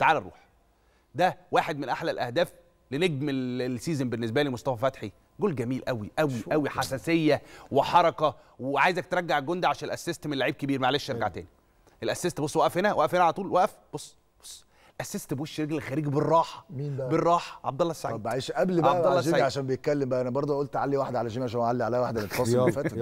تعال نروح ده واحد من احلى الاهداف لنجم السيزون بالنسبه لي مصطفى فتحي جول جميل قوي قوي قوي حساسيه وحركه وعايزك ترجع الجون ده عشان الاسيست من لعيب كبير معلش ارجع أيوه. تاني الاسيست بص وقف هنا وقف هنا على طول وقف بص بص اسيست بوش رجل الخارج بالراحه مين بقى؟ بالراحه عبد الله السعيد طب معلش قبل بقى عبد الله السعيد عشان بيتكلم بقى انا برضه قلت علي واحده على جيمي عشان علي عليها واحده للفصل اللي فات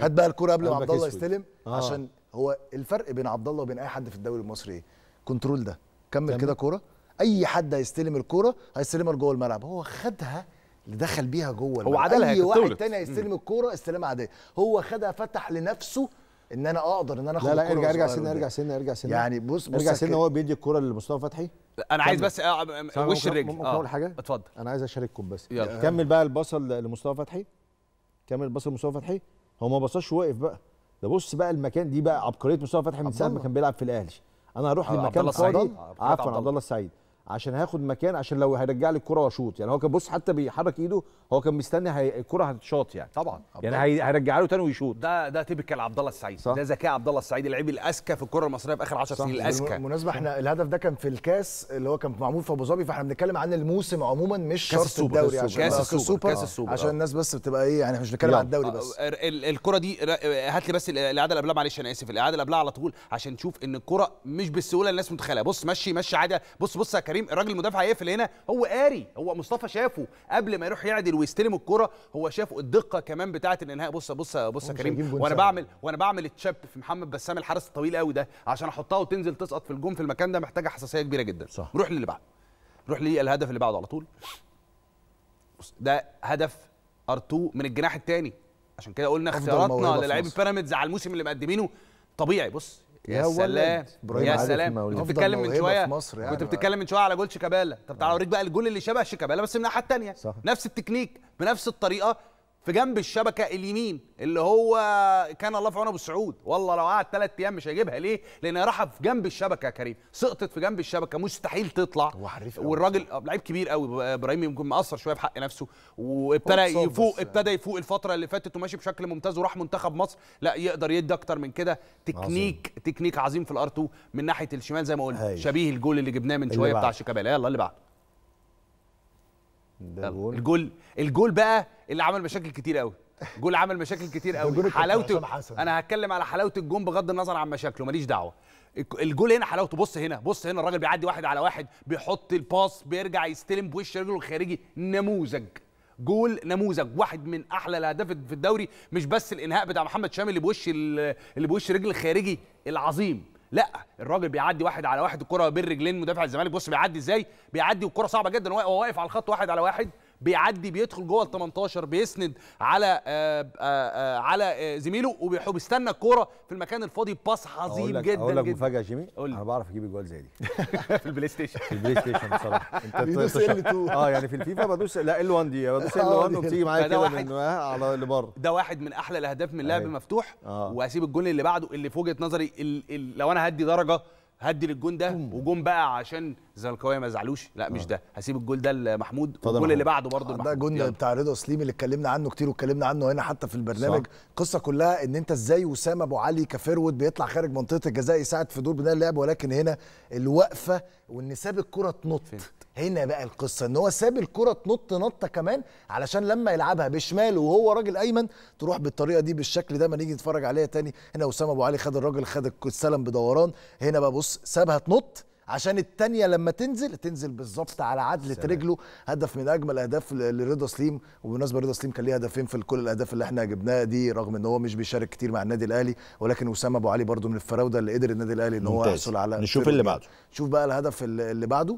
هات بقى الكوره قبل ما عبد الله يستلم آه. عشان هو الفرق بين عبد الله وبين اي حد في الدوري المصري ايه؟ كنترول ده كمل كده كوره اي حد هيستلم الكوره هيستلمها جوه الملعب هو خدها اللي دخل بيها جوه الملعب هو عدلها اي واحد تولد. تاني هيستلم الكوره استلمها عاديه هو خدها فتح لنفسه ان انا اقدر ان انا اخد لا لا ارجع ارجع سنه ارجع سنه ارجع سنه يعني بص بص ارجع سنه هو بيدي الكوره لمصطفى فتحي انا عايز بس آه، آه، وش الرجل ممكن اقول آه، حاجه اتفضل انا عايز اشارككم بس يلا. كمل بقى البصه لمصطفى فتحي كمل البصه لمصطفى فتحي هو ما بصاش واقف بقى ده بص بقى المكان دي بقى عبقريه مصطفى فتحي من ساعه ما كان بيلعب في الاهلي انا اروح لمكان فاضي عفوا عبد الله السعيد عشان هاخد مكان عشان لو هيرجع لي الكره واشوط يعني هو كان بص حتى بيحرك ايده هو كان مستني هي... الكره هتتشاط يعني طبعا يعني هي... هيرجع له تاني ويشوط ده ده تيبيكال عبد الله السعيد ده ذكاء عبد الله السعيد اللعيب الاذكى في الكره المصريه في اخر 10 سنين الاذكى بالمناسبه احنا الهدف ده كان في الكاس اللي هو كان معمول في ابو ظبي فاحنا بنتكلم عن الموسم عموما مش شرط الدوري عشان كاس السوبر, السوبر. كاس السوبر عشان الناس بس بتبقى ايه يعني مش بنتكلم عن الدوري بس آه، الكره دي هات لي بس الاعاده اللي قبلها معلش انا اسف الاعاده اللي قبلها على طول عشان نشوف ان الكره مش بالسهوله الناس متخيلها بص مشي مشي عادي بص بص كريم الراجل المدافع هيقفل هنا هو قاري هو مصطفى شافه قبل ما يروح يعدل ويستلم الكرة هو شافه الدقة كمان بتاعة الانهاء بص بص بص يا كريم وانا بعمل وانا بعمل تشاب في محمد بسام الحارس الطويل قوي ده عشان احطها وتنزل تسقط في الجون في المكان ده محتاجة حساسية كبيرة جدا صح روح للي بعده لي الهدف اللي بعده على طول بص ده هدف ار 2 من الجناح الثاني عشان كده قلنا اختياراتنا للاعيبه بيراميدز على الموسم اللي مقدمينه طبيعي بص يا سلام يا سلام كنت بتتكلم من شويه يعني كنت بتتكلم من شويه على جول شيكابالا طب تعالى اوريك بقى الجول اللي شبه شيكابالا بس من الناحيه الثانيه نفس التكنيك بنفس الطريقه في جنب الشبكه اليمين اللي هو كان الله في عون ابو سعود والله لو قعد ثلاث ايام مش هيجيبها ليه؟ لان راح في جنب الشبكه يا كريم سقطت في جنب الشبكه مستحيل تطلع والراجل آه، لعيب كبير قوي ابراهيم يمكن مقصر شويه في حق نفسه وابتدى يفوق ابتدى يفوق الفتره اللي فاتت وماشي بشكل ممتاز وراح منتخب مصر لا يقدر يدي اكتر من كده تكنيك عظيم. تكنيك عظيم في الار من ناحيه الشمال زي ما قلنا شبيه الجول اللي جبناه من شويه بتاع شيكابالا يلا اللي بعده جول الجول الجول بقى اللي عمل مشاكل كتير قوي جول عمل مشاكل كتير قوي حلاوته انا هتكلم على حلاوه الجون بغض النظر عن مشاكله ماليش دعوه الجول هنا حلاوته بص هنا بص هنا الراجل بيعدي واحد على واحد بيحط الباص بيرجع يستلم بوش رجله الخارجي نموذج جول نموذج واحد من احلى الاهداف في الدوري مش بس الانهاء بتاع محمد شامل اللي بوش اللي بوش رجل الخارجي العظيم لا الراجل بيعدي واحد على واحد الكره بين رجلين مدافع الزمالك بص بيعدي ازاي بيعدي والكره صعبه جدا هو واقف على الخط واحد على واحد بيعدي بيدخل جوه ال 18 بيسند على آآ آه، آآ آه، آه، على زميله وبيستنى الكوره في المكان الفاضي باص عظيم جدا اقول لك مفاجاه جيمي انا بعرف اجيب اجوال زي دي في البلاي ستيشن في البلاي ستيشن بصراحه انت بتدوس اه يعني في الفيفا بدوس لا ال 1 دي بدوس ال 1 وبتيجي معايا كده على اللي بره ده واحد من احلى الاهداف من لعب أيوه. مفتوح واسيب الجول اللي بعده اللي في وجهه نظري لو انا هدي درجه هدي للجون ده وجون بقى عشان الزملكاويه ما زعلوش لا مش آه. ده هسيب الجول ده لمحمود والجول اللي بعده برضه آه، ده جول بتاع رضا سليم اللي اتكلمنا عنه كتير واتكلمنا عنه هنا حتى في البرنامج القصه كلها ان انت ازاي وسام ابو علي كفيرود بيطلع خارج منطقه الجزاء يساعد في دور بناء اللعب ولكن هنا الوقفه وان ساب الكره تنط هنا بقى القصه ان هو ساب الكره تنط نطه كمان علشان لما يلعبها بشمال وهو راجل ايمن تروح بالطريقه دي بالشكل ده ما نيجي نتفرج عليها تاني هنا وسام ابو علي خد الراجل خد السلم بدوران هنا بقى بص سابها تنط عشان الثانيه لما تنزل تنزل بالظبط على عدله رجله هدف من اجمل اهداف لرضا سليم وبالمناسبه رضا سليم كان ليه هدفين في كل الاهداف اللي احنا جبناها دي رغم ان هو مش بيشارك كتير مع النادي الاهلي ولكن وسام ابو علي برضه من الفراوده اللي قدر النادي الاهلي ان هو يحصل على نشوف اللي بعده نشوف بقى الهدف اللي بعده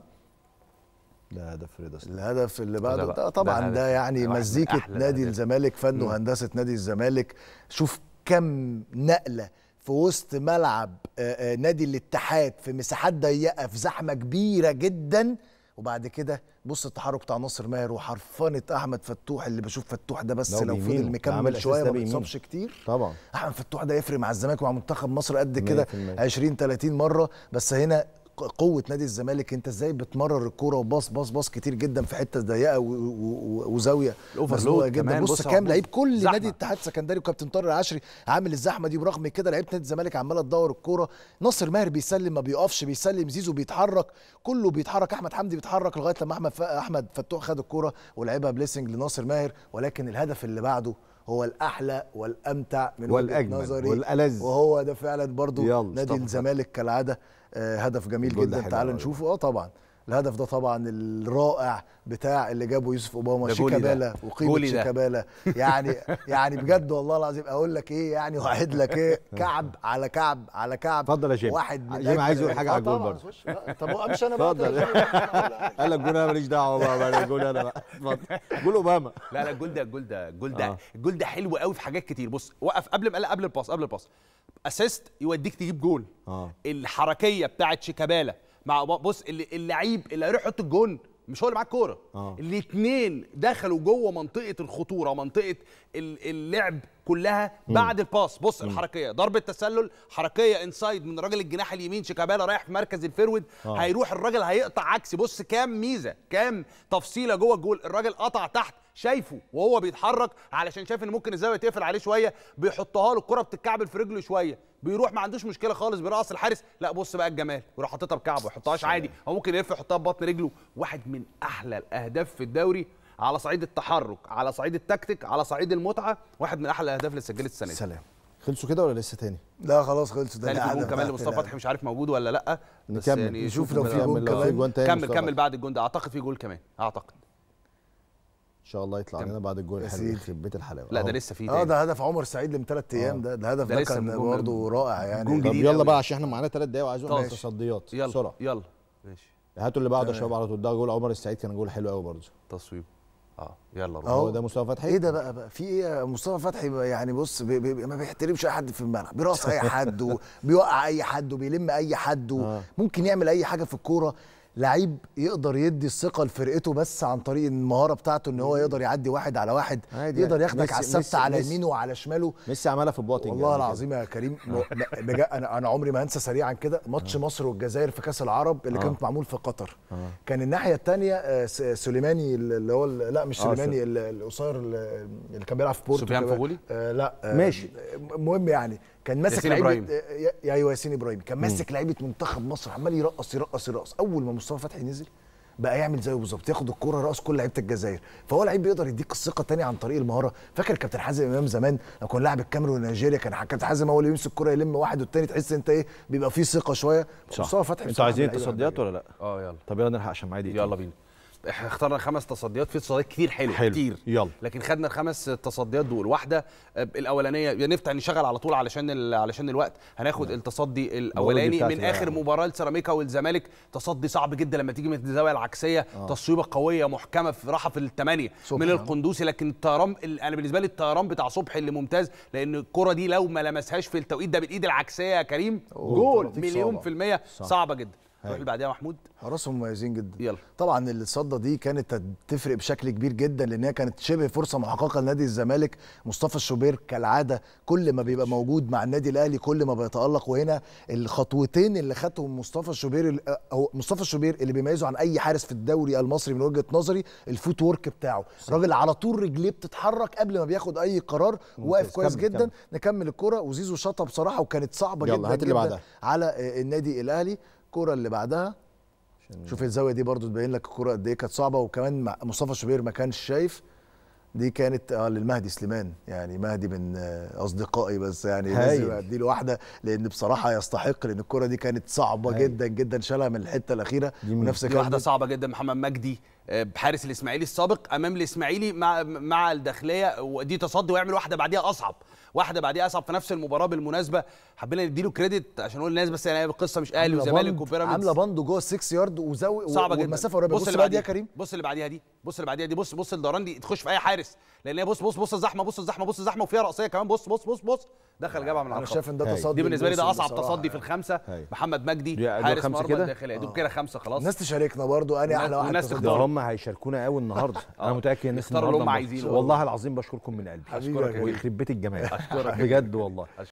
ده هدف رضا سليم الهدف اللي بعده ده طبعا ده يعني مزيكه نادي الزمالك فن وهندسه نادي الزمالك شوف كم نقله في وسط ملعب آه، آه، نادي الاتحاد في مساحات ضيقه في زحمه كبيره جدا وبعد كده بص التحرك بتاع ناصر ماهر وحرفنه احمد فتوح اللي بشوف فتوح ده بس لو فضل مكمل شويه ما بيصابش كتير طبعا احمد فتوح ده يفرق مع الزمالك ومع منتخب مصر قد كده 20 30 مره بس هنا قوه نادي الزمالك انت ازاي بتمرر الكوره وباص باص باص كتير جدا في حته ضيقه وزاويه مزنوقه جدا بص كام لعيب كل زحمة. نادي الاتحاد السكندري وكابتن طارق العشري عامل الزحمه دي برغم كده لعيبه نادي الزمالك عماله تدور الكوره ناصر ماهر بيسلم ما بيقفش بيسلم زيزو بيتحرك كله بيتحرك احمد حمدي بيتحرك لغايه لما احمد احمد فتوح خد الكوره ولعبها بليسنج لناصر ماهر ولكن الهدف اللي بعده هو الاحلى والامتع من وجهه نظري والالذ وهو ده فعلا برضو نادي الزمالك كالعاده آه، هدف جميل جدا تعال نشوفه اه طبعا الهدف ده طبعا الرائع بتاع اللي جابه يوسف اوباما شيكابالا وقيمه شيكابالا يعني يعني بجد والله العظيم اقول لك ايه يعني واعد لك ايه كعب على كعب على كعب اتفضل يا واحد من جيم عايز يقول حاجه على آه، الجول برضه طب مش انا اتفضل طيب. قال لك جول انا ماليش دعوه بقى بقى الجول انا بقى اتفضل جول اوباما لا لا الجول ده الجول ده الجول ده الجول آه. ده حلو قوي في حاجات كتير بص وقف قبل ما قبل الباص قبل الباص اسيست يوديك تجيب جول آه. الحركيه بتاعت شيكابالا مع بص اللعيب اللي هيروح يحط الجون مش هو اللي معاه الكوره آه. الاثنين دخلوا جوه منطقه الخطوره منطقه اللعب كلها بعد الباس بص مم. الحركيه ضربه تسلل حركيه انسايد من راجل الجناح اليمين شيكابالا رايح في مركز الفيرود آه. هيروح الراجل هيقطع عكسي بص كام ميزه كام تفصيله جوه الجول الراجل قطع تحت شايفه وهو بيتحرك علشان شايف ان ممكن الزاويه تقفل عليه شويه بيحطها له الكره بتتكعبل في رجله شويه بيروح ما عندوش مشكله خالص بيرقص الحارس لا بص بقى الجمال ويروح حاططها بكعبه ما يحطهاش عادي او ممكن يلف يحطها ببطن رجله واحد من احلى الاهداف في الدوري على صعيد التحرك على صعيد التكتيك على صعيد المتعه واحد من احلى الاهداف اللي سجلت السنه دي سلام خلصوا كده ولا لسه تاني؟ لا خلاص خلصوا ده تاني يعني جون كمان لمصطفى فتحي مش عارف موجود ولا لا بس نكمل. يعني نشوف لو في جول كمان كمل كمل بعد الجون ده اعتقد في جول كمان اعتقد ان شاء الله يطلع لنا بعد الجول الحلو يخرب بيت الحلاوه لا ده لسه في اه ده هدف عمر سعيد من ثلاث آه. ايام ده ده هدف ده, ده كان برضه رائع يعني طب يلا بقى عشان احنا معانا ثلاث دقايق وعايزين نعمل تصديات بسرعه يلا ماشي هاتوا اللي بعده يا شباب على طول ده جول عمر السعيد كان جول حلو قوي برضه تصويب اه يلا روح هو ده مصطفى فتحي ايه ده بقى بقى في ايه مصطفى فتحي يعني بص بي بي ما بيحترمش اي حد في الملعب بيرقص اي حد وبيوقع اي حد وبيلم اي حد آه. ممكن يعمل اي حاجه في الكوره لعيب يقدر يدي الثقه لفرقته بس عن طريق المهاره بتاعته ان هو يقدر يعدي واحد على واحد يقدر يعني. ياخدك على السبت على يمينه وعلى شماله ميسي عملها في بواتنج والله يعني العظيم يا كريم انا انا عمري ما هنسى سريعا كده ماتش آه. مصر والجزائر في كاس العرب اللي آه. كانت معمول في قطر آه. كان الناحيه الثانيه سليماني اللي هو لا مش سليماني القصير اللي كان بيلعب في بورتو سفيان فوغولي لا ماشي المهم يعني كان ماسك لعيبه يا ايوه ياسين ابراهيم كان ماسك لعيبه منتخب مصر عمال يرقص يرقص يرقص اول ما مصطفى فتحي نزل بقى يعمل زيه بالظبط ياخد الكوره راس كل لعيبه الجزائر فهو لعيب بيقدر يديك الثقه تاني عن طريق المهاره فاكر كابتن حازم امام زمان لما كان لاعب الكاميرون ونيجيريا كان كابتن حازم هو اللي يمسك الكوره يلم واحد والتاني تحس انت ايه بيبقى فيه ثقه شويه مصطفى فتحي انتوا عايزين التصديات ولا لا اه يلا طب يلا نلحق عشان معايا دقيقتين يلا بينا احنا اخترنا خمس تصديات في تصديات كتير حلوه حلو. كتير يلا لكن خدنا الخمس تصديات دول واحده آه، الاولانيه يعني نفتح نشغل على طول علشان ال... علشان الوقت هناخد نعم. التصدي الاولاني من اخر يعني. مباراه لسيراميكا والزمالك تصدي صعب جدا لما تيجي من الزاويه العكسيه آه. تصويبه قويه محكمه في راحه في الثمانيه من القندوسي لكن الطيران انا بالنسبه لي الطيران بتاع صبحي اللي ممتاز لان الكره دي لو ما لمسهاش في التوقيت ده بالايد العكسيه يا كريم جول مليون في الميه صعبه جدا نروح اللي أيوة. بعديها محمود حراسهم مميزين جدا يلا طبعا الصده دي كانت تفرق بشكل كبير جدا لان هي كانت شبه فرصه محققه لنادي الزمالك مصطفى الشوبير كالعاده كل ما بيبقى موجود مع النادي الاهلي كل ما بيتالق وهنا الخطوتين اللي خدهم مصطفى الشوبير او مصطفى الشوبير اللي بيميزه عن اي حارس في الدوري المصري من وجهه نظري الفوت ورك بتاعه راجل على طول رجليه بتتحرك قبل ما بياخد اي قرار واقف كويس جدا كمل. نكمل الكره وزيزو شاطها بصراحه وكانت صعبه جدا, جدا بعدها. على النادي الاهلي الكوره اللي بعدها شوف الزاويه دي برضو تبين لك الكوره قد ايه كانت صعبه وكمان مصطفى شوبير ما كانش شايف دي كانت اه للمهدي سليمان يعني مهدي من آه، اصدقائي بس يعني لازم ادي له واحده لان بصراحه يستحق لان الكره دي كانت صعبه هاي. جدا جدا شالها من الحته الاخيره ونفس دي واحده صعبه جدا محمد مجدي بحارس الاسماعيلي السابق امام الاسماعيلي مع مع الداخليه ودي تصدي ويعمل واحده بعديها اصعب واحده بعديها اصعب في نفس المباراه بالمناسبه حبينا نديله كريدت عشان نقول للناس بس يعني القصه مش اهلي وزمالك وبيراميدز عامله بند جوه 6 يارد وزاويه صعبه جدا والمسافه قريبه بص, بص اللي بعديها كريم بص اللي بعديها دي بص اللي بعديها دي بص بص الدوران دي تخش في اي حارس لان هي بص بص بص الزحمه بص الزحمه بص الزحمه وفيها راسيه كمان بص بص بص بص دخل جابها من العقب انا شايف ان ده تصدي دي بالنسبه لي ده اصعب تصدي في الخمسه هي. محمد مجدي حارس مرمى الداخليه دول كده خمسه خلاص الناس تشاركنا برضو انا احلى واحد ده هم هيشاركونا قوي النهارده آه. انا متاكد ان الناس عايزينه والله العظيم بشكركم من قلبي اشكرك ويخرب بيت الجمال بجد والله